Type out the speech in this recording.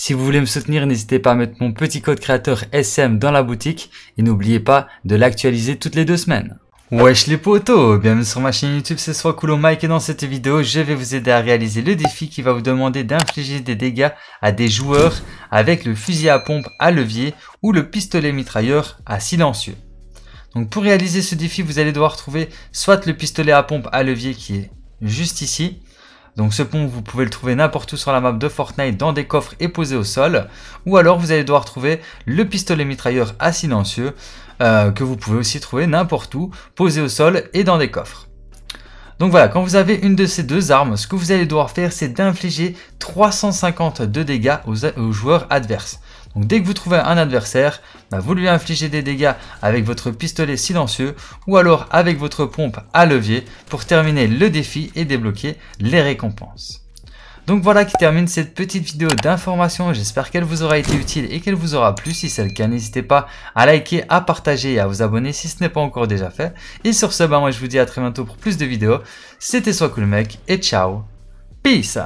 Si vous voulez me soutenir, n'hésitez pas à mettre mon petit code créateur SM dans la boutique et n'oubliez pas de l'actualiser toutes les deux semaines. Wesh les potos Bienvenue sur ma chaîne YouTube, c'est soit Mike et dans cette vidéo, je vais vous aider à réaliser le défi qui va vous demander d'infliger des dégâts à des joueurs avec le fusil à pompe à levier ou le pistolet mitrailleur à silencieux. Donc pour réaliser ce défi, vous allez devoir trouver soit le pistolet à pompe à levier qui est juste ici, donc ce pont, vous pouvez le trouver n'importe où sur la map de Fortnite dans des coffres et posé au sol. Ou alors vous allez devoir trouver le pistolet mitrailleur à silencieux euh, que vous pouvez aussi trouver n'importe où, posé au sol et dans des coffres. Donc voilà, quand vous avez une de ces deux armes, ce que vous allez devoir faire, c'est d'infliger 350 de dégâts aux joueurs adverses. Donc dès que vous trouvez un adversaire, bah, vous lui infligez des dégâts avec votre pistolet silencieux ou alors avec votre pompe à levier pour terminer le défi et débloquer les récompenses. Donc voilà qui termine cette petite vidéo d'information. J'espère qu'elle vous aura été utile et qu'elle vous aura plu. Si c'est le cas, n'hésitez pas à liker, à partager et à vous abonner si ce n'est pas encore déjà fait. Et sur ce, bah moi je vous dis à très bientôt pour plus de vidéos. C'était Soit Cool Mec et ciao. Peace